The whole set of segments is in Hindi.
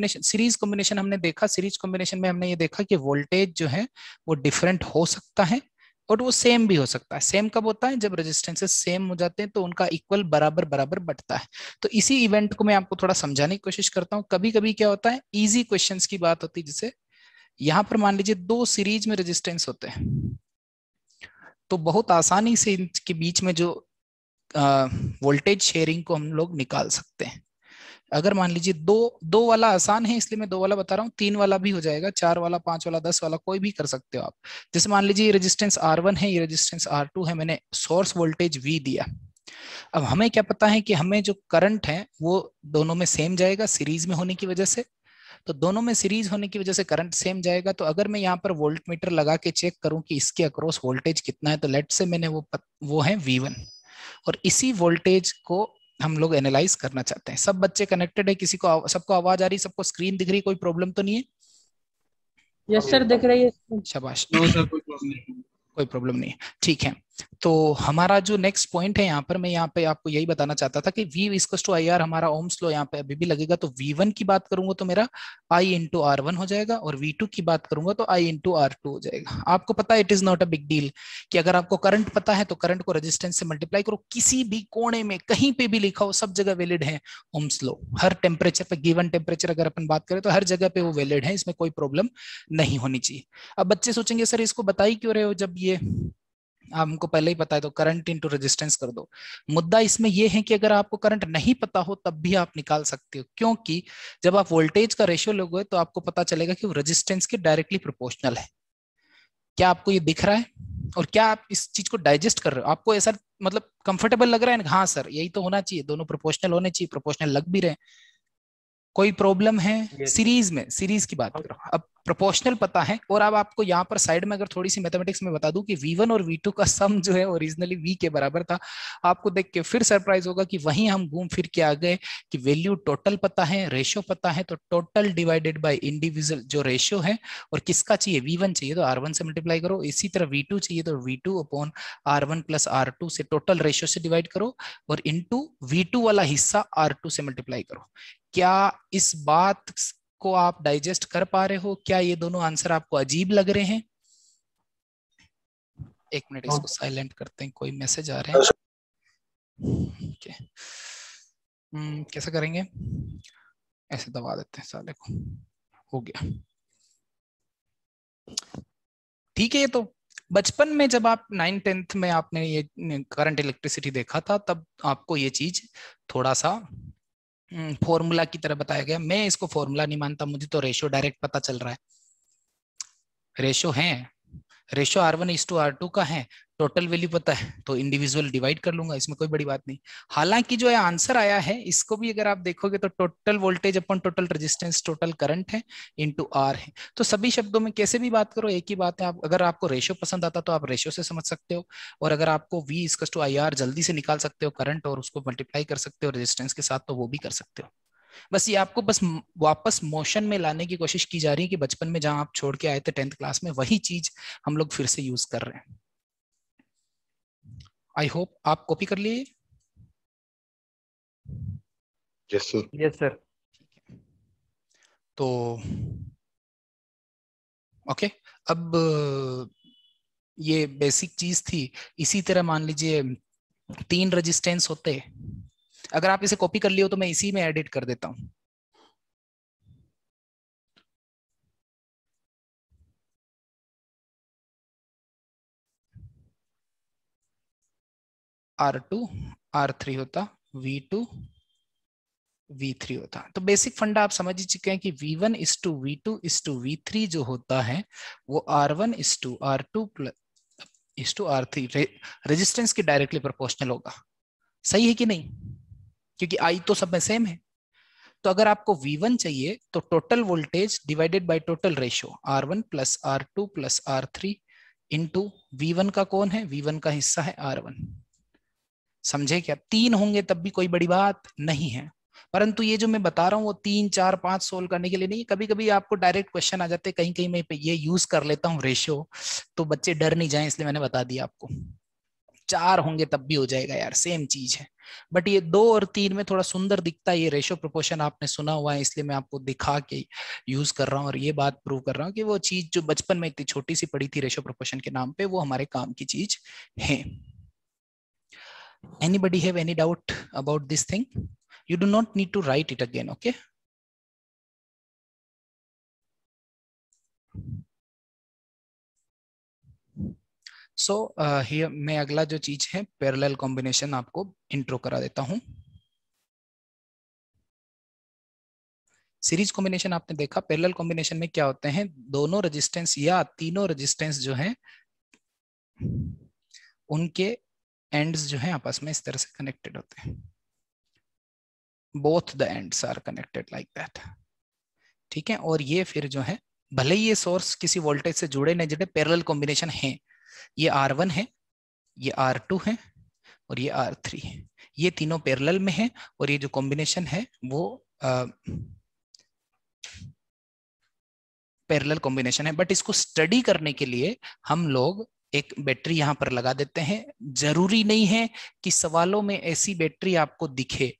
कॉम्बिनेशन सीरीज कॉम्बिनेशन हमने देखा सीरीज कॉम्बिनेशन में हमने ये देखा कि वोल्टेज जो है वो डिफरेंट हो सकता है और वो सेम भी हो सकता है सेम कब होता है जब रेजिस्टेंसेस सेम हो जाते हैं तो उनका इक्वल बराबर बराबर बढ़ता है तो इसी इवेंट को मैं आपको थोड़ा समझाने की कोशिश करता हूँ कभी कभी क्या होता है इजी क्वेश्चन की बात होती है जिसे यहाँ पर मान लीजिए दो सीरीज में रेजिस्टेंस होते हैं तो बहुत आसानी से इनके बीच में जो वोल्टेज शेयरिंग को हम लोग निकाल सकते हैं अगर मान लीजिए दो दो वाला आसान है इसलिए मैं दो वाला बता रहा हूँ तीन वाला भी हो जाएगा चार वाला पांच वाला दस वाला कोई भी कर सकते हो आप जैसे मान लीजिए ये रेजिस्टेंस आर वन है ये रेजिस्टेंस आर टू है मैंने सोर्स वोल्टेज वी दिया अब हमें क्या पता है कि हमें जो करंट है वो दोनों में सेम जाएगा सीरीज में होने की वजह से तो दोनों में सीरीज होने की वजह से करंट सेम जाएगा तो अगर मैं यहाँ पर वोल्ट मीटर लगा के चेक करूँ कि इसके अक्रॉस वोल्टेज कितना है तो लेट से मैंने वो पत, वो है वी वन और इसी वोल्टेज को हम लोग एनालाइज करना चाहते हैं सब बच्चे कनेक्टेड है किसी को सबको आवाज आ रही सबको स्क्रीन दिख रही कोई प्रॉब्लम तो नहीं है यस सर दिख रही है शाबाश नो सर कोई प्रॉब्लम नहीं कोई प्रॉब्लम नहीं है ठीक है तो हमारा जो नेक्स्ट पॉइंट है यहाँ पर मैं यहाँ पे आपको यही बताना चाहता था कि V equals to I R हमारा ओम स्लो यहाँ पे अभी भी लगेगा तो वी वन की बात करूंगा तो मेरा आई इंटू आर वन हो जाएगा और वी टू की बात करूंगा तो आई इंटू आर टू हो जाएगा आपको पता है it is not a big deal कि अगर आपको करंट पता है तो करंट को रजिस्टेंस से मल्टीप्लाई करो किसी भी कोने में कहीं पे भी लिखा हो सब जगह वैलिड है ओम स्लो हर टेम्परेचर पर गिवन टेम्परेचर अगर अपन बात करें तो हर जगह पे वो वैलिड है इसमें कोई प्रॉब्लम नहीं होनी चाहिए अब बच्चे सोचेंगे सर इसको बताई क्यों रहे हो जब ये हमको पहले ही पता है तो करंट इनटू रेजिस्टेंस कर दो मुद्दा इसमें यह है कि अगर आपको करंट नहीं पता हो तब भी आप निकाल सकते हो क्योंकि जब आप वोल्टेज का रेशियो लोगे तो आपको पता चलेगा कि रेजिस्टेंस के डायरेक्टली प्रोपोर्शनल है क्या आपको ये दिख रहा है और क्या आप इस चीज को डाइजेस्ट कर रहे हो आपको ऐसा मतलब कंफर्टेबल लग रहा है हाँ सर यही तो होना चाहिए दोनों प्रोपोर्शनल होने चाहिए प्रोपोर्शनल लग भी रहे हैं कोई प्रॉब्लम है सीरीज में सीरीज की बात करो अब प्रोपोर्शनल पता है और अब आपको यहाँ पर साइड में अगर थोड़ी सी मैथमेटिक्स में बता दूं कि वन और टू का सम जो है ओरिजिनली वी के बराबर था आपको देख के फिर सरप्राइज होगा कि वहीं हम घूम फिर के आ गए कि वैल्यू टोटल पता है रेशियो पता है तो टोटल डिवाइडेड बाय इंडिविजुअल जो रेशियो है और किसका चाहिए वी चाहिए तो आर से मल्टीप्लाई करो इसी तरह वी चाहिए तो V two upon R plus R2 से टोटल रेशियो से डिवाइड करो और इनटू V2 वाला हिस्सा आर से मल्टीप्लाई करो क्या इस बात को आप डाइजेस्ट कर पा रहे हो क्या ये दोनों आंसर आपको अजीब लग रहे हैं एक मिनट इसको साइलेंट करते हैं कोई मैसेज आ रहे हैं okay. कैसे करेंगे ऐसे दबा देते हैं साले को हो गया ठीक है ये तो बचपन में जब आप नाइन टेंथ में आपने ये करंट इलेक्ट्रिसिटी देखा था तब आपको ये चीज थोड़ा सा फॉर्मूला हम्म, की तरह बताया गया मैं इसको फॉर्मूला नहीं मानता मुझे तो रेशो डायरेक्ट पता चल रहा है रेशो है ratio R one is two R two का है टोटल वैल्यू पता है तो इंडिविजुअल डिवाइड कर लूंगा इसमें कोई बड़ी बात नहीं हालांकि जो आंसर आया है इसको भी अगर आप देखोगे तो टोटल वोल्टेज अपन टोटल रेजिस्टेंस टोटल करंट है टू आर है तो सभी शब्दों में कैसे भी बात करो एक ही बात है आप अगर आपको रेशो पसंद आता तो आप रेशो से समझ सकते हो और अगर आपको वी इसकस टू आई आर जल्दी से निकाल सकते हो करंट और उसको मल्टीप्लाई कर सकते हो रेजिस्टेंस के साथ तो वो भी कर सकते हो बस ये आपको बस वापस मोशन में लाने की कोशिश की जा रही है कि बचपन में जहां आप छोड़ के आए थे टेंथ क्लास में वही चीज हम लोग फिर से यूज कर रहे हैं आई होप आप कॉपी कर लिए यस सर यस सर तो ओके okay, अब ये बेसिक चीज थी इसी तरह मान लीजिए तीन रेजिस्टेंस होते अगर आप इसे कॉपी कर लियो तो मैं इसी में एडिट कर देता हूं आर टू आर थ्री होता वी टू वी थ्री होता तो बेसिक फंडा आप समझ ही चुके हैं कि V one is to V two is to V three जो होता है वो R one is to R two plus is to R three resistance के डायरेक्टली प्रोपोर्शनल होगा सही है कि नहीं क्योंकि आई तो सब में सेम है तो अगर आपको V1 चाहिए तो total voltage divided by total ratio R1 one plus R two plus R three into V का कौन है V1 का हिस्सा है R1 समझे क्या तीन होंगे तब भी कोई बड़ी बात नहीं है परंतु ये जो मैं बता रहा हूँ वो तीन चार पांच सोल्व करने के लिए नहीं कभी कभी आपको डायरेक्ट क्वेश्चन आ जाते हैं कहीं कहीं मैं ये यूज कर लेता हूँ रेशियो तो बच्चे डर नहीं जाए इसलिए मैंने बता दिया आपको चार होंगे तब भी हो जाएगा यार सेम चीज है बट ये दो और तीन में थोड़ा सुंदर दिखता है ये रेशो प्रोपोर्शन आपने सुना हुआ है इसलिए मैं आपको दिखा के यूज कर रहा हूँ और ये बात प्रूव कर रहा हूँ कि वो चीज जो बचपन में इतनी छोटी सी पड़ी थी रेशो प्रोपोर्शन के नाम पे वो हमारे काम की चीज है buddy have any doubt about this thing you do not need to write it again okay so so, uh, मैं अगला जो चीज है पैरेलल कॉम्बिनेशन आपको इंट्रो करा देता हूं सीरीज कॉम्बिनेशन आपने देखा पैरेलल कॉम्बिनेशन में क्या होते हैं दोनों रेजिस्टेंस या तीनों रेजिस्टेंस जो है उनके एंड्स जो है आपस में इस तरह से कनेक्टेड होते हैं both the ends are connected like that ठीक है और ये फिर जो है भले ही ये सोर्स किसी वोल्टेज से जुड़े नहीं जुड़े पैरेलल कॉम्बिनेशन है ये आर वन है ये आर टू है और ये आर थ्री है ये तीनों पैरेलल में है और ये जो कॉम्बिनेशन है वो पैरेलल कॉम्बिनेशन है बट इसको स्टडी करने के लिए हम लोग एक बैटरी यहां पर लगा देते हैं जरूरी नहीं है कि सवालों में ऐसी बैटरी आपको दिखे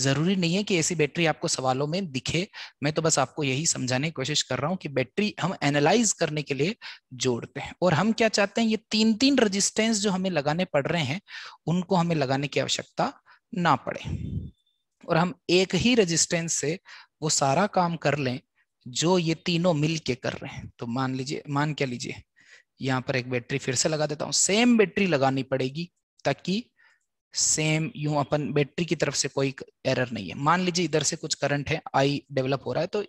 जरूरी नहीं है कि ऐसी बैटरी आपको सवालों में दिखे मैं तो बस आपको यही समझाने की कोशिश कर रहा हूं कि बैटरी हम एनालाइज करने के लिए जोड़ते हैं और हम क्या चाहते हैं ये तीन तीन रजिस्टेंस जो हमें लगाने पड़ रहे हैं उनको हमें लगाने की आवश्यकता ना पड़े और हम एक ही रजिस्टेंस से वो सारा काम कर लें जो ये तीनों मिल के कर रहे हैं तो मान लीजिए मान क्या लीजिए यहाँ पर एक बैटरी फिर से लगा देता हूँ सेम बैटरी लगानी पड़ेगी ताकि सेम यू अपन बैटरी की तरफ से कोई एरर नहीं है मान लीजिए इधर से कुछ करंट है आई डेवलप हो रहा है तो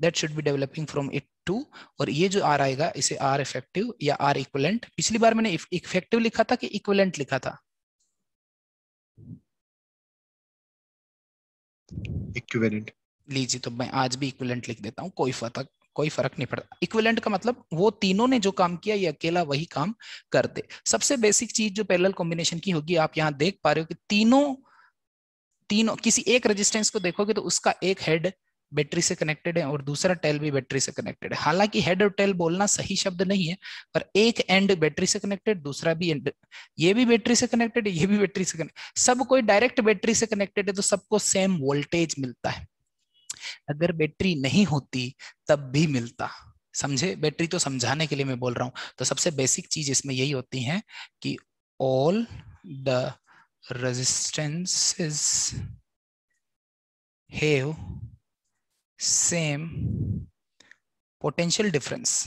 that should be developing from it to और ये जो आर आएगा इसे आर इफेक्टिव या आर इक्वलेंट पिछली बार मैंने इफेक्टिव लिखा था कि इक्वलेंट लिखा था लीजिए तो मैं आज भी इक्विवेलेंट लिख देता हूँ कोई फर्क कोई फर्क नहीं पड़ता इक्विलेंट का मतलब वो तीनों ने जो काम किया ये अकेला वही काम कर दे सबसे बेसिक चीज जो पैरेलल कॉम्बिनेशन की होगी आप यहाँ देख पा रहे हो कि तीनों तीनों किसी एक रेजिस्टेंस को देखोगे तो उसका एक हेड बैटरी से कनेक्टेड है और दूसरा टेल भी बैटरी से कनेक्टेड है हालांकि हेड और टेल बोलना सही शब्द नहीं है पर एक एंड बैटरी से कनेक्टेड दूसरा भी एंड ये भी बैटरी से कनेक्टेड है ये भी बैटरी से कनेक्टेड सब कोई डायरेक्ट बैटरी से कनेक्टेड है तो सबको सेम वोल्टेज मिलता है अगर बैटरी नहीं होती तब भी मिलता समझे बैटरी तो समझाने के लिए मैं बोल रहा हूं तो सबसे बेसिक चीज इसमें यही होती है कि all the resistances have same potential difference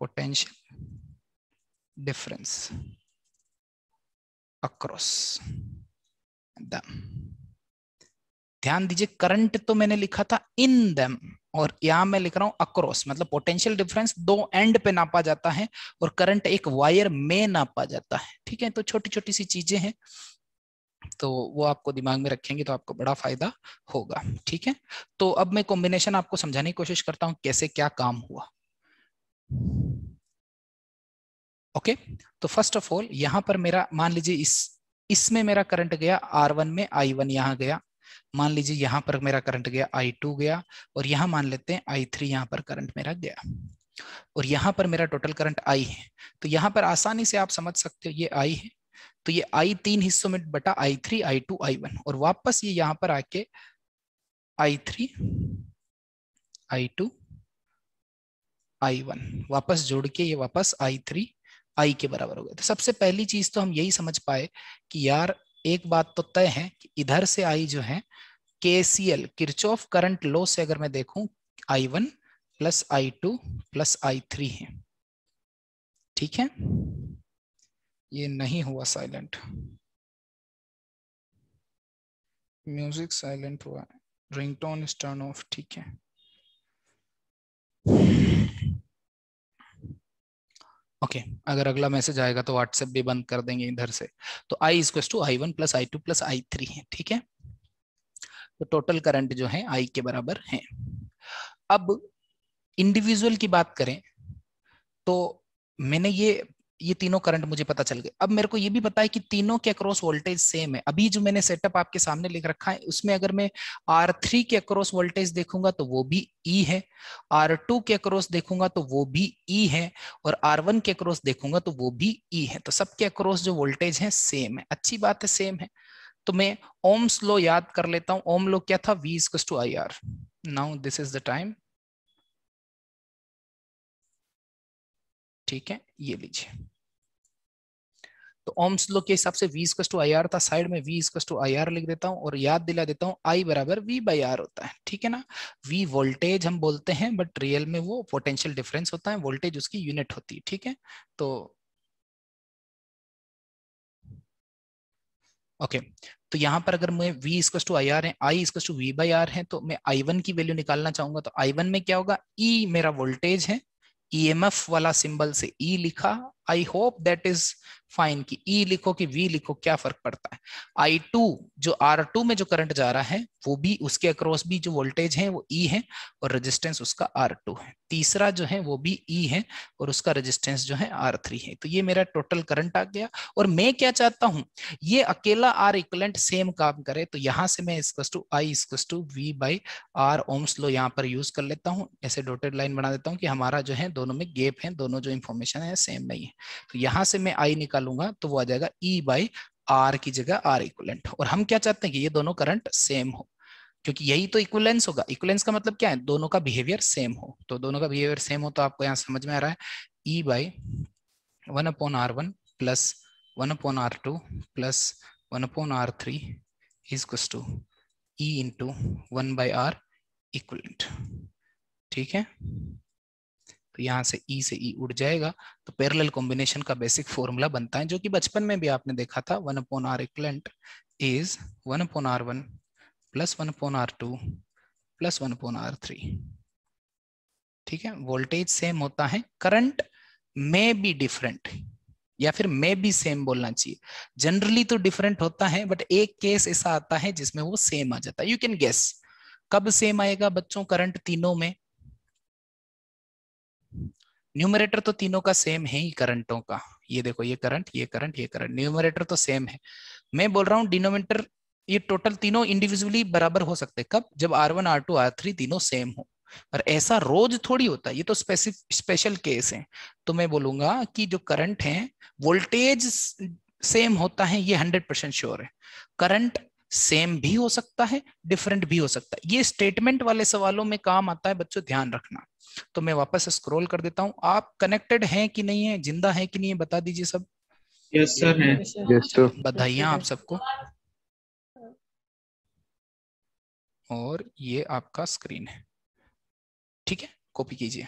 potential difference across them ध्यान दीजिए करंट तो मैंने लिखा था इन दम और यहां मैं लिख रहा हूं अक्रॉस मतलब पोटेंशियल डिफरेंस दो एंड पे नापा जाता है और करंट एक वायर में नापा जाता है ठीक है तो छोटी छोटी सी चीजें हैं तो वो आपको दिमाग में रखेंगे तो आपको बड़ा फायदा होगा ठीक है तो अब मैं कॉम्बिनेशन आपको समझाने की कोशिश करता हूं कैसे क्या काम हुआ ओके तो फर्स्ट ऑफ ऑल यहां पर मेरा मान लीजिए इस इसमें मेरा करंट गया आर वन में आई वन यहां गया मान लीजिए यहाँ पर मेरा करंट गया आई टू गया और यहां मान लेते हैं आई थ्री यहाँ पर करंट मेरा गया और यहाँ पर मेरा टोटल करंट आई है तो यहाँ पर आसानी से आप समझ सकते हो ये आई है तो ये आई तीन हिस्सों में बटा I three I two I one और वापस ये यहाँ पर आके I three I two I one वापस जोड़ के ये वापस आई थ्री आई के बराबर हो गया तो सबसे पहली चीज तो हम यही समझ पाए कि यार एक बात तो तय है कि इधर से आई जो है K C L Kirchhoff current law से अगर मैं देखूं I one plus I two plus I three है ठीक है ये नहीं हुआ साइलेंट म्यूजिक साइलेंट हुआ रिंगटोन स्टर्न ऑफ ठीक है ओके okay, अगर अगला मैसेज आएगा तो व्हाट्सएप भी बंद कर देंगे इधर से तो I is to I one plus I two plus I three है ठीक है तो टोटल करंट जो है आई के बराबर है अब इंडिविजुअल की बात करें तो मैंने ये ये तीनों करंट मुझे पता चल गए अब मेरे को ये भी पता है कि तीनों के अक्रॉस वोल्टेज सेम है अभी जो मैंने सेटअप आपके सामने लिख रखा है उसमें अगर मैं आर थ्री के अक्रॉस वोल्टेज देखूंगा तो वो भी ई e है आर टू के अक्रॉस देखूंगा तो वो भी ई e है और आर वन के अक्रॉस देखूंगा तो वो भी ई e है तो सबके अक्रॉस जो वोल्टेज है सेम है अच्छी बात है सेम है तो मैं ओम्स लो याद कर लेता हूँ ओम लो क्या था V is to I R now this is the time ठीक है ये लीजिए तो ओम्स लो के हिसाब से V equals to I R था साइड में V equals to I R लिख देता हूं और याद दिला देता हूं आई बराबर वी बाई आर होता है ठीक है ना वी वोल्टेज हम बोलते हैं बट रियल में वो पोटेंशियल डिफरेंस होता है वोल्टेज उसकी यूनिट होती है ठीक है तो ओके okay. तो यहाँ पर अगर मैं v इसकस टू आई आर है i इसकस टू वी बाई आर है तो मैं i1 की वैल्यू निकालना चाहूंगा तो i1 में क्या होगा e मेरा वोल्टेज है ईएमएफ e वाला सिंबल से ई e लिखा I hope that is fine कि ई e लिखो कि वी लिखो क्या फर्क पड़ता है आई टू जो आर टू में जो करंट जा रहा है वो भी उसके अक्रॉस भी जो वोल्टेज है वो ई e है और रेजिस्टेंस उसका आर टू है तीसरा जो है वो भी ई e है और उसका रेजिस्टेंस जो है आर थ्री है तो ये मेरा टोटल करंट आ गया और मैं क्या चाहता हूं ये अकेला आर इक्वलेंट सेम काम करे तो यहाँ से मैं is equals to I is equals to V by R Ohm's law यहाँ पर यूज कर लेता हूँ ऐसे डोटेड लाइन बना देता हूँ कि हमारा जो है दोनों में गेप है दोनों जो इन्फॉर्मेशन है सेम नहीं है तो यहां से मैं आई निकालूंगा तो वो आ जाएगा ई बाई आर की जगह आर इक्वलेंट और हम क्या चाहते हैं कि ये दोनों करंट सेम हो क्योंकि यही तो इक्वलेंस होगा इक्वलेंस का मतलब क्या है दोनों का बिहेवियर सेम हो तो दोनों का बिहेवियर सेम हो तो आपको यहाँ समझ में आ रहा है E by one upon R one plus one upon R two plus one upon R three इज कस to E into one by R equivalent ठीक है तो यहाँ से ई e से ई e उड़ जाएगा तो पैरेलल कॉम्बिनेशन का बेसिक फॉर्मूला बनता है जो कि बचपन में भी आपने देखा था one upon R equivalent is one upon R one plus one upon R two plus one upon R three ठीक है वोल्टेज सेम होता है करंट मे बी डिफरेंट या फिर मे बी सेम बोलना चाहिए जनरली तो डिफरेंट होता है बट एक केस ऐसा आता है जिसमें वो सेम आ जाता है यू कैन गेस कब सेम आएगा बच्चों करंट तीनों में न्यूमरेटर तो तीनों का सेम है ही करंटों का ये देखो ये करंट ये करंट ये करंट न्यूमरेटर तो सेम है मैं बोल रहा हूँ डिनोमिनेटर ये टोटल तीनों इंडिविजुअली बराबर हो सकते हैं कब जब R one R two R three तीनों सेम हो पर ऐसा रोज थोड़ी होता है ये तो स्पेशल केस है तो मैं बोलूंगा कि जो करंट है वोल्टेज सेम होता है ये हंड्रेड परसेंट श्योर है करंट सेम भी हो सकता है डिफरेंट भी हो सकता है ये स्टेटमेंट वाले सवालों में काम आता है बच्चों ध्यान रखना तो मैं वापस स्क्रॉल कर देता हूँ आप कनेक्टेड हैं कि नहीं है जिंदा है कि नहीं है बता दीजिए सब यस सर यस सर आप सबको और ये आपका स्क्रीन है ठीक है कॉपी कीजिए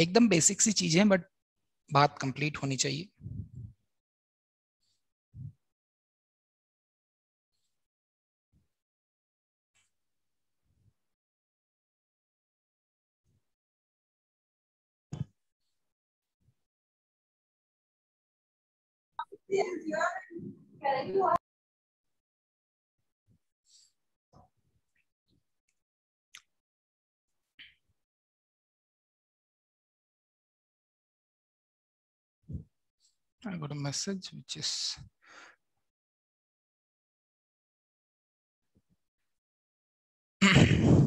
एकदम बेसिक सी चीजें बट बात कंप्लीट होनी चाहिए I got a message which is serious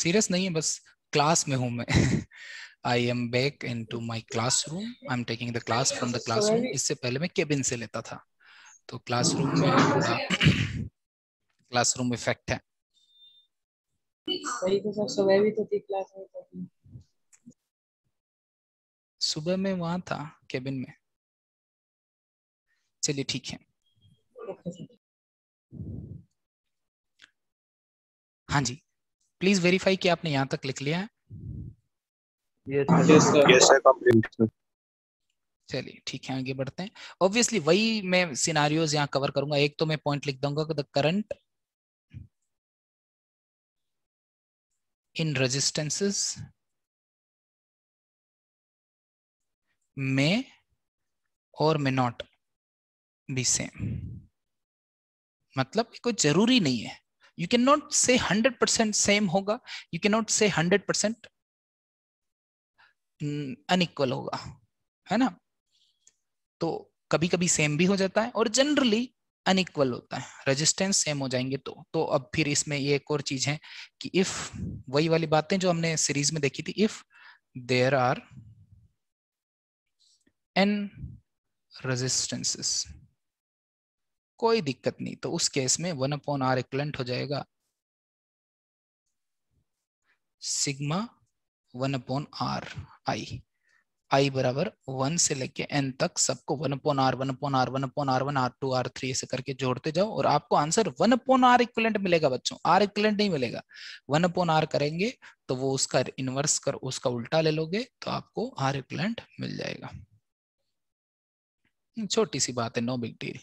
serious um, नहीं है बस क्लास में हूं मैं I am back into my classroom I am taking the class from the classroom इससे पहले मैं केबिन से लेता था तो क्लास रूम में थोड़ा क्लास रूम इफेक्ट है सुबह में सुबह में वहां था केबिन में चलिए ठीक है हाँ जी प्लीज वेरीफाई कि आपने यहाँ तक लिख लिया है हाँ चलिए ठीक है आगे बढ़ते हैं ऑब्वियसली वही मैं सिनारियोज यहाँ कवर करूंगा एक तो मैं पॉइंट लिख दूंगा the current in resistances may और मे नॉट बी सेम मतलब कोई जरूरी नहीं है you can not say hundred percent same होगा you can not say hundred percent unequal होगा है ना तो कभी कभी सेम भी हो जाता है और जनरली अनइक्वल होता है रेजिस्टेंस सेम हो जाएंगे तो तो अब फिर इसमें ये एक और चीज है कि इफ वही वाली बातें जो हमने सीरीज में देखी थी if there are N resistances कोई दिक्कत नहीं तो उस केस में वन अपॉन आर इक्वलेंट हो जाएगा sigma one upon R I I बराबर वन से लेके एन तक सबको one upon R one upon R one upon R one R two R three ऐसे करके जोड़ते जाओ और आपको answer one upon R equivalent मिलेगा बच्चों आर इक्वलेंट नहीं मिलेगा वन अपॉन आर करेंगे तो वो उसका इनवर्स कर उसका उल्टा ले लोगे तो आपको आर इक्वलेंट मिल जाएगा छोटी सी बात है नो बिग डील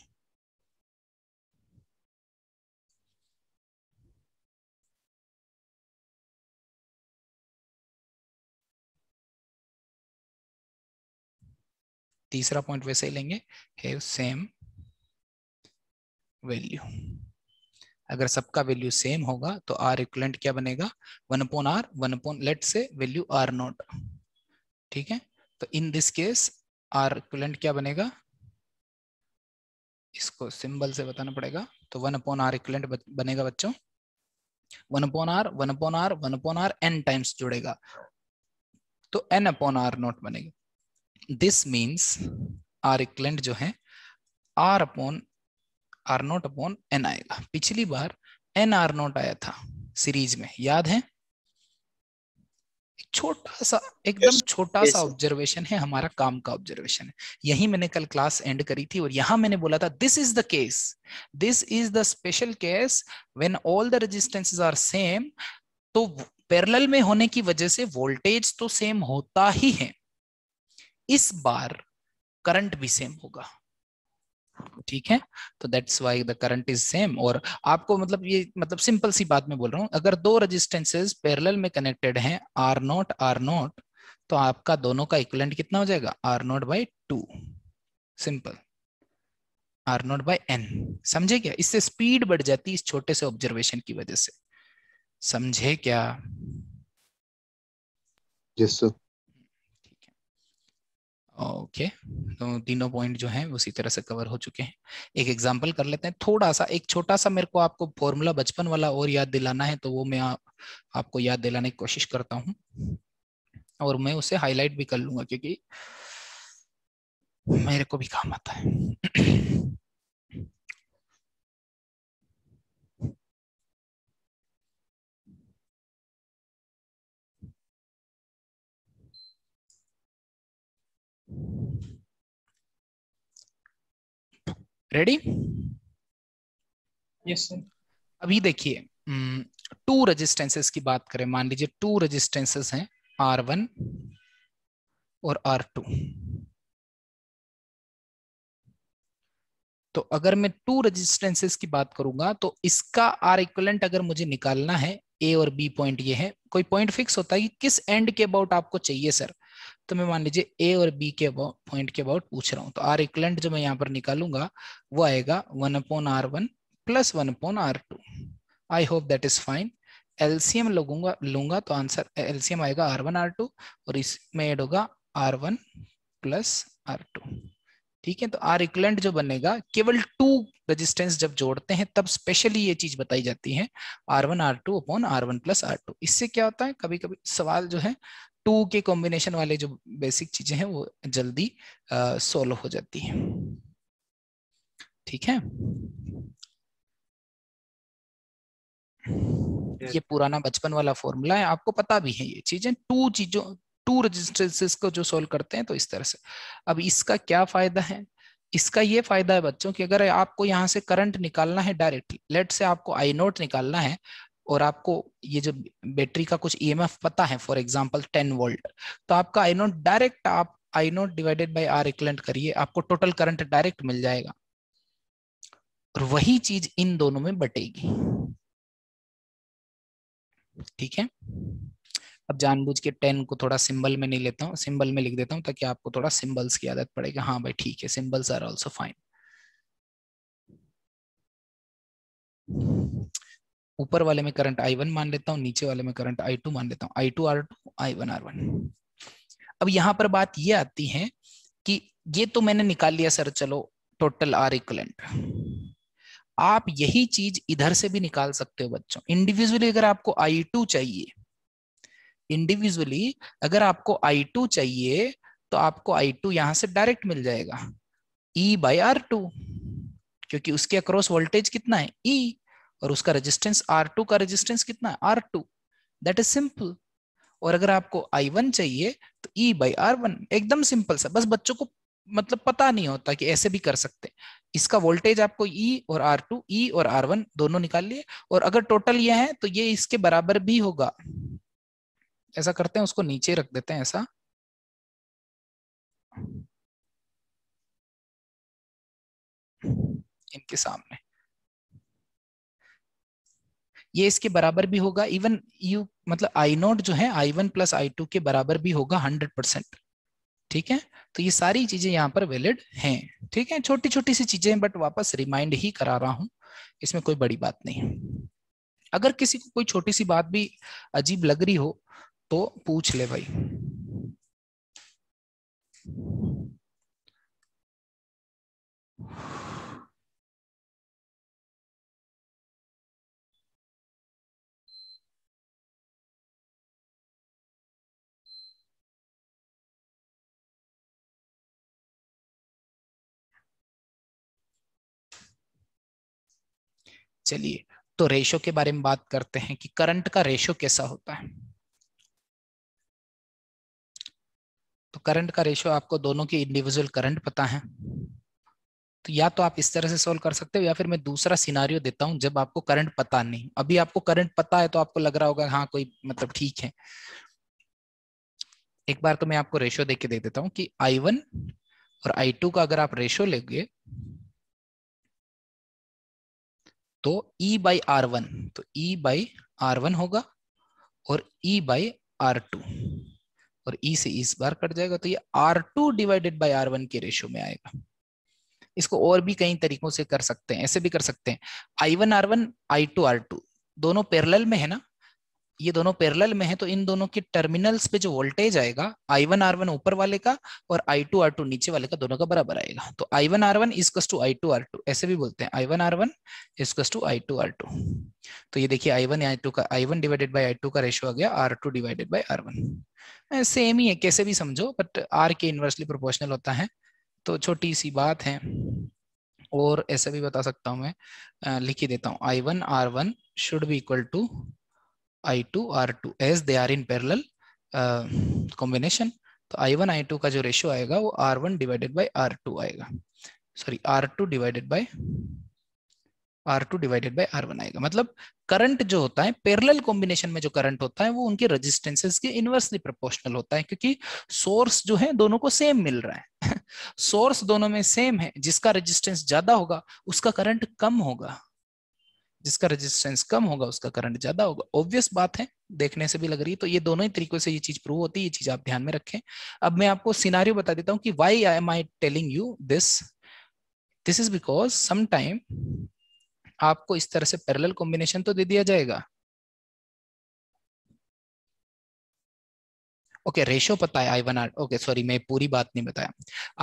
तीसरा पॉइंट वैसे ही लेंगे हैव सेम वैल्यू अगर सबका वैल्यू सेम होगा तो आर इक्वलेंट क्या बनेगा one upon R one upon let say value R not ठीक है तो in this case R equivalent क्या बनेगा इसको सिंबल से बताना पड़ेगा तो वन अपॉन आर इक्वलेंट बनेगा बच्चों one upon R one upon R one upon R N times जुड़ेगा तो एन अपॉन आर नॉट बनेगा दिस मीन्स आर इक्लेंट जो है R upon R not upon N आएगा पिछली बार एन आर नॉट आया था सीरीज में याद है छोटा सा एकदम yes, छोटा yes. सा ऑब्जर्वेशन है हमारा काम का ऑब्जर्वेशन है यही मैंने कल क्लास एंड करी थी और यहां मैंने बोला था this is the case this is the special case when all the resistances are same तो पैरेलल में होने की वजह से वोल्टेज तो सेम होता ही है इस बार करंट भी सेम होगा ठीक है तो that's why the current is same और आपको मतलब ये मतलब सिंपल सी बात में बोल रहा हूं अगर दो रजिस्टेंसेज पैरेलल में कनेक्टेड हैं आर नॉट आर नॉट तो आपका दोनों का इक्वलेंट कितना हो जाएगा R not by two simple R not by N समझे क्या इससे स्पीड बढ़ जाती इस छोटे से ऑब्जर्वेशन की वजह से समझे क्या yes, sir. ओके तो तीनों पॉइंट जो है उसी तरह से कवर हो चुके हैं एक एग्जांपल कर लेते हैं थोड़ा सा एक छोटा सा मेरे को आपको फॉर्मूला बचपन वाला और याद दिलाना है तो वो मैं आ, आपको याद दिलाने की कोशिश करता हूँ और मैं उसे हाईलाइट भी कर लूंगा क्योंकि मेरे को भी काम आता है रेडी यस सर अभी देखिए टू हम्म, रेजिस्टेंसेस की बात करें मान लीजिए टू रेजिस्टेंसेस हैं आर वन और आर टू तो अगर मैं टू रेजिस्टेंसेस की बात करूंगा तो इसका आर इक्वलेंट अगर मुझे निकालना है ए और बी पॉइंट ये है कोई पॉइंट फिक्स होता है कि किस एंड के अबाउट आपको चाहिए सर तो मैं मान लीजिए ए और बी के पॉइंट के अबाउट पूछ रहा हूँ तो आर इक्वलेंट जो मैं यहाँ पर निकालूंगा वो आएगा one upon R one plus one upon R two I hope that is fine LCM लगूंगा लूंगा तो आंसर एलसीएम आएगा आर वन आर टू और इसमें एड होगा R one plus R two ठीक है तो आर इक्वलेंट जो बनेगा केवल टू रेजिस्टेंस जब जोड़ते हैं तब स्पेशली ये चीज बताई जाती है R one R two upon R one plus R two इससे क्या होता है कभी कभी सवाल जो है टू के कॉम्बिनेशन वाले जो बेसिक चीजें हैं वो जल्दी सोल्व हो जाती है ठीक है ये पुराना बचपन वाला फॉर्मूला है आपको पता भी है ये चीजें टू चीजों टू रजिस्ट्रेंसेस को जो सोल्व करते हैं तो इस तरह से अब इसका क्या फायदा है इसका ये फायदा है बच्चों कि अगर आपको यहाँ से करंट निकालना है डायरेक्टली लेट से आपको आई नोट निकालना है और आपको ये जो बैटरी का कुछ ईएमएफ e पता है फॉर एग्जांपल 10 वोल्ट तो आपका आई नोट डायरेक्ट आप I not divided by R equivalent करिए आपको टोटल करंट डायरेक्ट मिल जाएगा और वही चीज इन दोनों में बटेगी ठीक है अब जानबूझ के टेन को थोड़ा सिंबल में नहीं लेता हूँ सिंबल में लिख देता हूँ ताकि आपको थोड़ा सिंबल्स की आदत पड़ेगी हाँ भाई ठीक है सिंबल्स आर ऑल्सो फाइन ऊपर वाले में करंट आई वन मान लेता हूँ नीचे वाले में करंट आई टू मान लेता हूं I two R two I one R one अब यहां पर बात ये आती है कि ये तो मैंने निकाल लिया सर चलो टोटल आर इक्वलेंट आप यही चीज इधर से भी निकाल सकते हो बच्चों इंडिविजुअली अगर आपको आई टू चाहिए इंडिविजुअली अगर आपको आई टू चाहिए तो आपको आई टू यहां से डायरेक्ट मिल जाएगा ई बाई आर टू क्योंकि उसके अक्रॉस वोल्टेज कितना है ई e. और उसका रेजिस्टेंस R2 का रेजिस्टेंस कितना है R2 दैट इज सिंपल और अगर आपको I1 चाहिए तो E बाई आर एकदम सिंपल सा बस बच्चों को मतलब पता नहीं होता कि ऐसे भी कर सकते इसका वोल्टेज आपको E और R2 E और R1 दोनों निकाल लिए और अगर टोटल ये है तो ये इसके बराबर भी होगा ऐसा करते हैं उसको नीचे रख देते हैं ऐसा इनके सामने ये इसके बराबर भी होगा इवन यू मतलब आई नोट जो है I one plus I two के बराबर भी होगा हंड्रेड परसेंट ठीक है तो ये सारी चीजें यहाँ पर वैलिड हैं ठीक है छोटी छोटी सी चीजें बट वापस रिमाइंड ही करा रहा हूं इसमें कोई बड़ी बात नहीं अगर किसी को कोई छोटी सी बात भी अजीब लग रही हो तो पूछ ले भाई you चलिए तो रेशो के बारे में बात करते हैं कि करंट का रेशो कैसा होता है तो करंट का रेशो आपको दोनों के इंडिविजुअल करंट पता है तो या तो आप इस तरह से सोल्व कर सकते हो या फिर मैं दूसरा सिनारियो देता हूं जब आपको करंट पता नहीं अभी आपको करंट पता है तो आपको लग रहा होगा हाँ कोई मतलब ठीक है एक बार तो मैं आपको रेशो देख के दे देता हूँ कि आई वन और आई टू का अगर आप रेशो लेंगे तो E बाई आर वन तो E बाई आर वन होगा और E बाई आर टू और E से इस बार कट जाएगा तो ये R two divided by R one के रेशियो में आएगा इसको और भी कई तरीकों से कर सकते हैं ऐसे भी कर सकते हैं I one R one I two R two दोनों पैरेलल में है ना ये दोनों पैरेलल में है तो इन दोनों के टर्मिनल्स पे जो वोल्टेज आएगा आई वन आर वन ऊपर वाले का और आई टू आर टू नीचे वाले का दोनों का बराबर आएगा तो आई वन आर वन इजकस to I two R two ऐसे भी बोलते हैं आई वन आर वन इजकस to I two R two तो ये देखिए आई वन आई टू का I one divided by I two का रेशो आ गया R two divided by R one same ही है कैसे भी समझो बट आर के इन्वर्सली प्रोपोर्शनल होता है तो छोटी सी बात है और ऐसा भी बता सकता हूं मैं लिख ही देता हूँ I one R one should be equal to I2, R2 as they are in parallel uh, combination तो I1, I2 का जो रेशियो आएगा वो R1 one divided by R आएगा sorry R2 two divided by R two divided by R आएगा मतलब करंट जो होता है पैरेलल कॉम्बिनेशन में जो करंट होता है वो उनके रेजिस्टेंसेस के इनवर्सली प्रोपोर्शनल होता है क्योंकि सोर्स जो है दोनों को सेम मिल रहा है सोर्स दोनों में सेम है जिसका रेजिस्टेंस ज्यादा होगा उसका करंट कम होगा जिसका रेजिस्टेंस कम होगा उसका करंट ज्यादा होगा ऑब्वियस बात है देखने से भी लग रही है तो ये दोनों ही तरीकों से ये चीज प्रूव होती है ये चीज आप ध्यान में रखें अब मैं आपको सिनारियो बता देता हूं कि why I am I telling you this this is because sometime आपको इस तरह से पैरेलल कॉम्बिनेशन तो दे दिया जाएगा ओके okay, रेशो पता है I one R okay sorry मैं पूरी बात नहीं बताया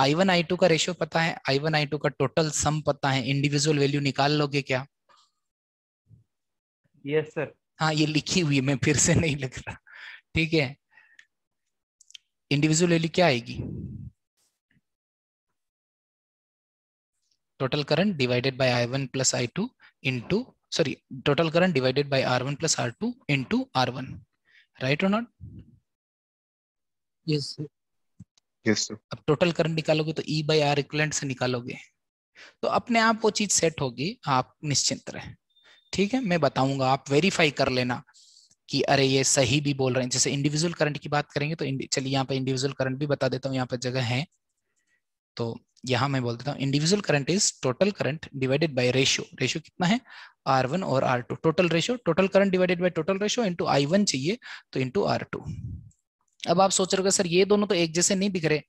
आई वन आई टू का रेशो पता है आई वन आई टू का टोटल सम पता है इंडिविजुअल वैल्यू निकाल लोगे क्या यस सर हाँ ये लिखी हुई है मैं फिर से नहीं लिख रहा ठीक है इंडिविजुअली क्या आएगी total current divided by I one plus I two into sorry sorry total current divided by r1 plus r2 into r1 right or not yes sir yes sir अब टोटल करंट निकालोगे तो E e by R equivalent से निकालोगे तो अपने आप वो चीज सेट होगी आप निश्चिंत रहें ठीक है मैं बताऊंगा आप वेरीफाई कर लेना कि अरे ये सही भी बोल रहे हैं जैसे इंडिविजुअल करंट की बात करेंगे तो चलिए यहाँ पे इंडिविजुअल करंट भी बता देता हूँ यहाँ पे जगह है तो यहाँ मैं बोल देता हूँ individual current is total current divided by ratio ratio कितना है आर वन और R two total ratio total current divided by total ratio into I one चाहिए तो इंटू आर टू अब आप सोच रहे हो सर ये दोनों तो एक जैसे नहीं दिख रहे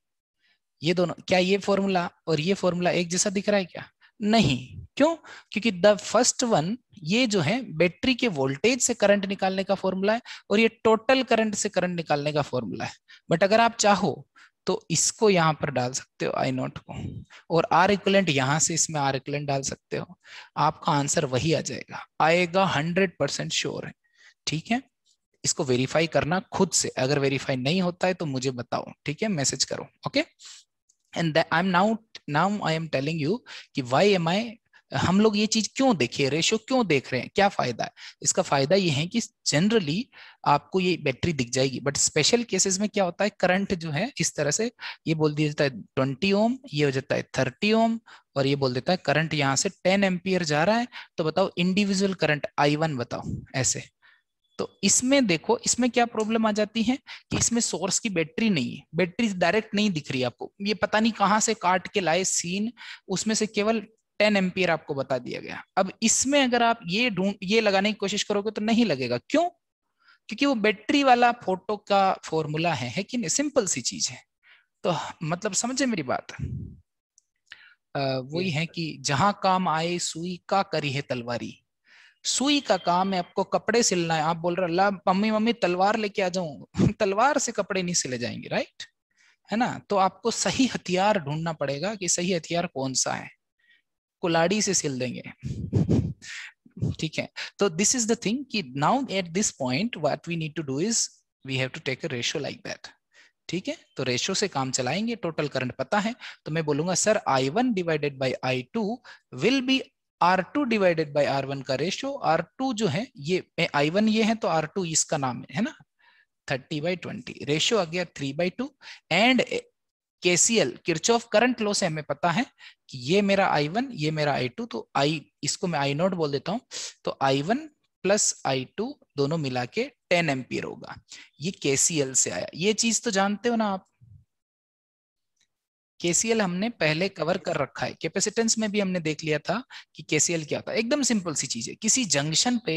ये दोनों क्या ये फॉर्मूला और ये फॉर्मूला एक जैसा दिख रहा है क्या नहीं क्यों क्योंकि द फर्स्ट वन ये जो है बैटरी के वोल्टेज से करंट निकालने का फॉर्मूला है और ये टोटल करंट से करंट निकालने का फॉर्मूला है बट अगर आप चाहो तो इसको यहां पर डाल सकते हो आई नॉट को और आर इक्वलेंट यहां से इसमें आर इक्वलेंट डाल सकते हो आपका आंसर वही आ जाएगा आएगा हंड्रेड परसेंट श्योर है ठीक है इसको वेरीफाई करना खुद से अगर वेरीफाई नहीं होता है तो मुझे बताओ ठीक है मैसेज करो okay and I am now now I am telling you कि वाई एम आई हम लोग ये चीज क्यों देखे रेशो क्यों देख रहे हैं क्या फायदा है इसका फायदा ये है कि जनरली आपको ये बैटरी दिख जाएगी बट स्पेशल केसेस में क्या होता है करंट जो है इस तरह से ये बोल दिया जाता है ट्वेंटी ओम ये हो जाता है थर्टी ओम और ये बोल देता है करंट यहाँ से टेन एम्पियर जा रहा है तो बताओ इंडिविजुअल करंट आई वन बताओ ऐसे तो इसमें देखो इसमें क्या प्रॉब्लम आ जाती है कि इसमें सोर्स की बैटरी नहीं है बैटरी डायरेक्ट नहीं दिख रही आपको ये पता नहीं कहां से काट के लाए सीन उसमें से केवल टेन एम्पियर आपको बता दिया गया अब इसमें अगर आप ये ढूंढ ये लगाने की कोशिश करोगे तो नहीं लगेगा क्यों क्योंकि वो बैटरी वाला फोटो का फॉर्मूला है, है कि नहीं सिंपल सी चीज है तो मतलब समझे मेरी बात वही है कि जहां काम आए सुई का करी है तलवारी सुई का काम है आपको कपड़े सिलना है आप बोल रहे अल्लाह मम्मी मम्मी तलवार लेके आ जाऊं तलवार से कपड़े नहीं सिले जाएंगे राइट है ना तो आपको सही हथियार ढूंढना पड़ेगा कि सही हथियार कौन सा है कुलाड़ी से सिल देंगे ठीक है तो दिस इज द थिंग कि now at this point what we need to do is we have to take a ratio like that ठीक है तो रेशियो से काम चलाएंगे टोटल करंट पता है तो मैं बोलूंगा sir I one divided by I two will be R two divided by R one का रेशियो आर टू जो है ये आई वन ये है तो आर टू इसका नाम है है ना थर्टी बाई ट्वेंटी रेशियो आ गया three by two and KCL Kirchhoff current law से हमें पता है कि ये मेरा आई वन ये मेरा आई टू तो आई इसको मैं आई नोट बोल देता हूं तो I one plus I two दोनों मिला के टेन एम्पियर होगा ये केसीएल से आया ये चीज तो जानते हो ना आप केसीएल हमने पहले कवर कर रखा है कैपेसिटेंस में भी हमने देख लिया था कि केसीएल क्या होता है एकदम सिंपल सी चीज है किसी जंक्शन पे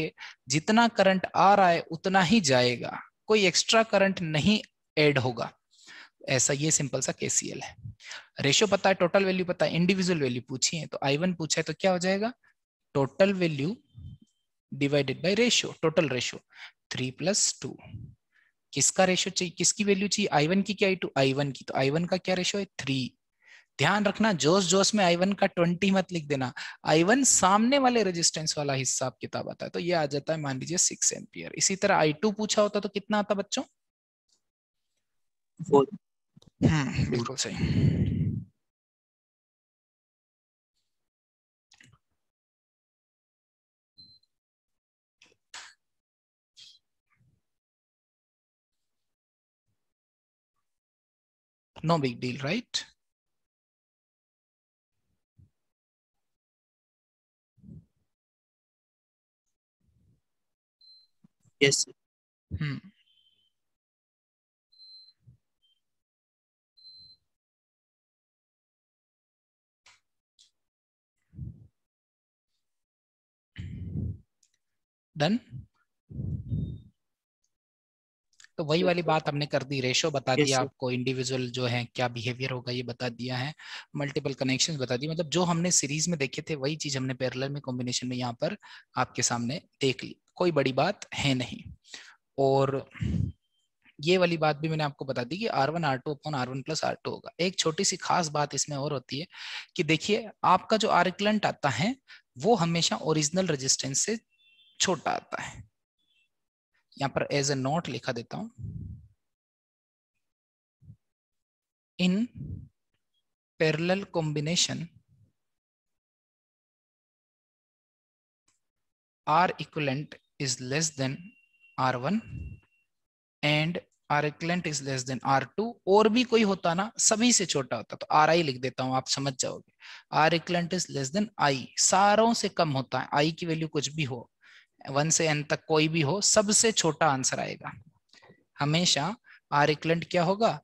जितना करंट आ रहा है उतना ही जाएगा कोई एक्स्ट्रा करंट नहीं ऐड होगा ऐसा ये सिंपल सा केसीएल है रेशियो पता है टोटल वैल्यू पता है इंडिविजुअल वैल्यू पूछी है तो आई वन पूछा है तो क्या हो जाएगा total value divided by ratio total ratio three plus two किसका रेशियो चाहिए किसकी वैल्यू चाहिए आई वन की क्या आई टू आई वन की तो आई वन का क्या रेशियो है थ्री ध्यान रखना जोश जोश में आई वन का ट्वेंटी मत लिख देना आई वन सामने वाले रेजिस्टेंस वाला हिस्सा आप किताब आता है तो ये आ जाता है मान लीजिए सिक्स एम्पियर इसी तरह आई टू पूछा होता तो कितना आता बच्चों हाँ ah. No big deal, right? Yes. Hmm. Done तो वही वाली बात हमने कर दी रेशो बता दिया आपको इंडिविजुअल जो है क्या बिहेवियर होगा ये बता दिया है मल्टीपल कनेक्शंस बता दिए मतलब जो हमने सीरीज में देखे थे वही चीज हमने पैरेलल में कॉम्बिनेशन में यहाँ पर आपके सामने देख ली कोई बड़ी बात है नहीं और ये वाली बात भी मैंने आपको बता दी कि R one R two upon R one plus R two होगा एक छोटी सी खास बात इसमें और होती है कि देखिए आपका जो आरिकुलेंट आता है वो हमेशा ओरिजिनल रेजिस्टेंस से छोटा आता है यहां पर एज ए नोट लिखा देता हूं in parallel combination R equivalent is less than R one and R equivalent is less than R two और भी कोई होता ना सभी से छोटा होता तो आर आई लिख देता हूं आप समझ जाओगे R equivalent is less than I सारों से कम होता है आई की वैल्यू कुछ भी हो वन से एन तक कोई भी हो सबसे छोटा आंसर आएगा हमेशा आर इक्वलेंट क्या होगा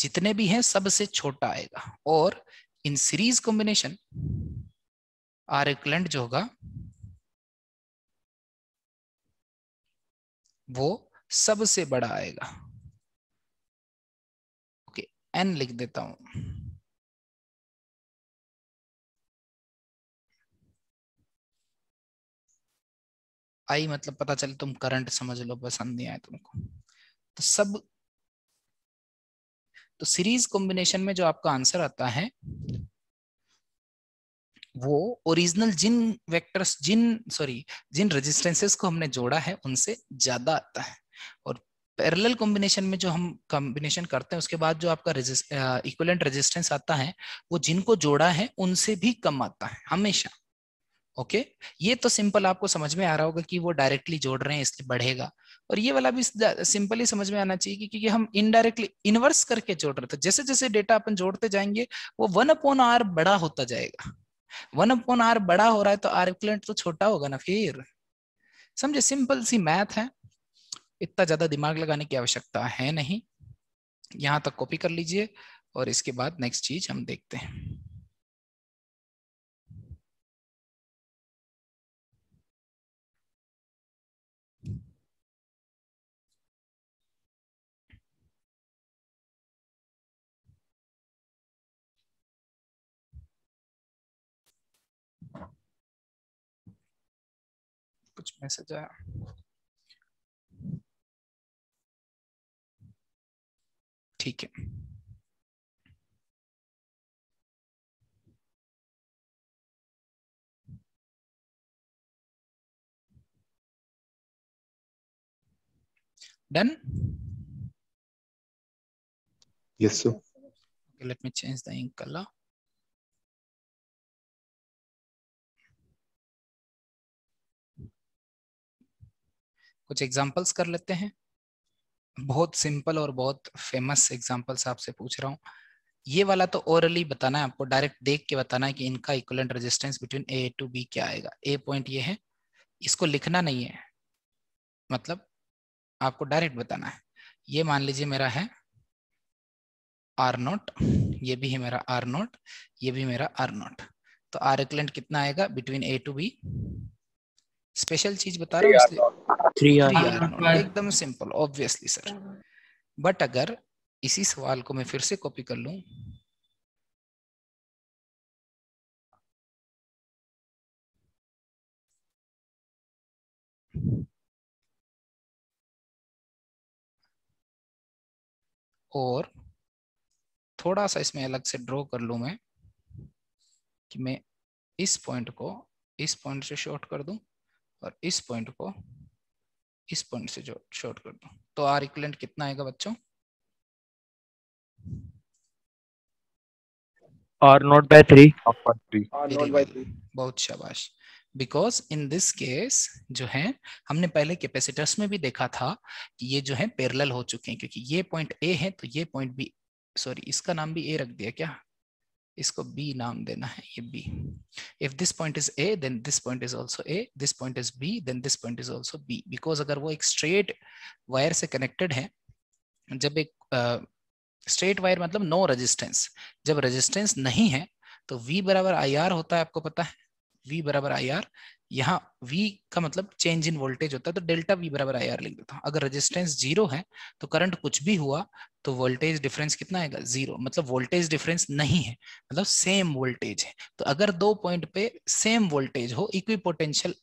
जितने भी हैं सबसे छोटा आएगा और in series combination R equivalent जो होगा वो सबसे बड़ा आएगा ओके एन लिख देता हूं आई मतलब पता चले तुम करंट समझ लो पसंद नहीं आए तुमको तो सब तो सीरीज कॉम्बिनेशन में जो आपका आंसर आता है वो ओरिजिनल जिन वेक्टर्स जिन सॉरी जिन रेजिस्टेंसेस को हमने जोड़ा है उनसे ज्यादा आता है और पैरेलल कॉम्बिनेशन में जो हम कॉम्बिनेशन करते हैं उसके बाद जो आपका इक्वलेंट रेजिस्टेंस uh, आता है वो जिनको जोड़ा है उनसे भी कम आता है हमेशा ओके ये तो सिंपल आपको समझ में आ रहा होगा कि वो डायरेक्टली जोड़ रहे हैं इसलिए बढ़ेगा और ये वाला भी सिंपली समझ में आना चाहिए क्योंकि हम इनडायरेक्टली इनवर्स करके जोड़ रहे थे तो जैसे जैसे डेटा अपन जोड़ते जाएंगे वो वन अपोन आर बड़ा होता जाएगा वन अपोन आर बड़ा हो रहा है तो आर इक्वलेंट तो छोटा होगा ना फिर समझे सिंपल सी मैथ है इतना ज्यादा दिमाग लगाने की आवश्यकता है नहीं यहां तक कॉपी कर लीजिए और इसके बाद नेक्स्ट चीज हम देखते हैं कुछ मैसेज आया ठीक है done yes sir let me change the ink colour कुछ एग्जाम्पल्स कर लेते हैं बहुत सिंपल और बहुत फेमस एग्जाम्पल्स आपसे पूछ रहा हूँ ये वाला तो ओरली बताना है आपको डायरेक्ट देख के बताना है कि इनका equivalent resistance between A to B क्या आएगा ए पॉइंट ये है इसको लिखना नहीं है मतलब आपको डायरेक्ट बताना है ये मान लीजिए मेरा है आर नोट ये भी है मेरा आर नोट ये भी मेरा आर नोट तो आर इक्वलेंट कितना आएगा between A to B special चीज बता रहा हूँ हाँ, हाँ, एकदम सिंपल ऑब्वियसली सर बट अगर इसी सवाल को मैं फिर से कॉपी कर लू और थोड़ा सा इसमें अलग से ड्रॉ कर लू मैं कि मैं इस पॉइंट को इस पॉइंट से शॉर्ट कर दूं और इस पॉइंट को इस पॉइंट से जो शॉर्ट कर दो तो आर इक्वलेंट कितना आएगा बच्चों आर नॉट बाय थ्री बहुत शाबाश बिकॉज इन दिस केस जो है हमने पहले कैपेसिटर्स में भी देखा था कि ये जो है पैरेलल हो चुके हैं क्योंकि ये पॉइंट ए है तो ये पॉइंट भी सॉरी इसका नाम भी ए रख दिया क्या इसको B नाम देना है ये B. If this point is A, then this point is also A. This point is B, then this point is also B. Because अगर वो एक स्ट्रेट वायर से कनेक्टेड है जब एक स्ट्रेट uh, वायर मतलब नो no रेजिस्टेंस जब रेजिस्टेंस नहीं है तो V बराबर आई आर होता है आपको पता है V बराबर आई आर यहाँ V का मतलब चेंज इन वोल्टेज होता है तो डेल्टा V बराबर आई आर लिख देता हूँ अगर रेजिस्टेंस जीरो है तो करंट कुछ भी हुआ तो वोल्टेज डिफरेंस कितना आएगा जीरो मतलब वोल्टेज डिफरेंस नहीं है मतलब सेम वोल्टेज है तो अगर दो पॉइंट पे सेम वोल्टेज हो इक्वी पोटेंशियल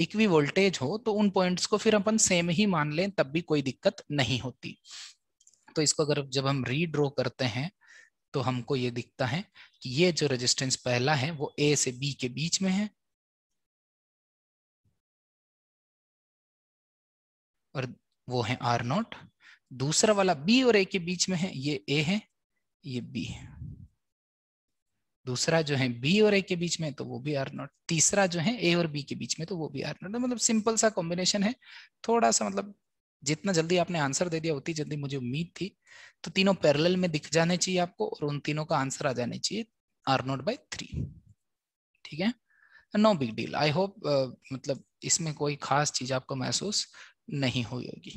इक्वी वोल्टेज हो तो उन पॉइंट को फिर अपन सेम ही मान लें तब भी कोई दिक्कत नहीं होती तो इसको अगर जब हम रीड्रॉ करते हैं तो हमको ये दिखता है कि ये जो रेजिस्टेंस पहला है वो ए से बी के बीच में है और वो है आर नॉट दूसरा वाला बी और ए के बीच में है ये ए है ये बी है दूसरा जो है बी और ए के बीच में तो वो भी आर नॉट तीसरा जो है ए और बी के बीच में तो वो भी आर नॉट तो मतलब सिंपल सा कॉम्बिनेशन है थोड़ा सा मतलब जितना जल्दी आपने आंसर दे दिया उतनी जल्दी मुझे उम्मीद थी तो तीनों पैरेलल में दिख जाने चाहिए आपको और उन तीनों का आंसर आ जाने चाहिए आर नॉट बाई थ्री ठीक है no big deal I hope मतलब इसमें कोई खास चीज आपको महसूस नहीं होगी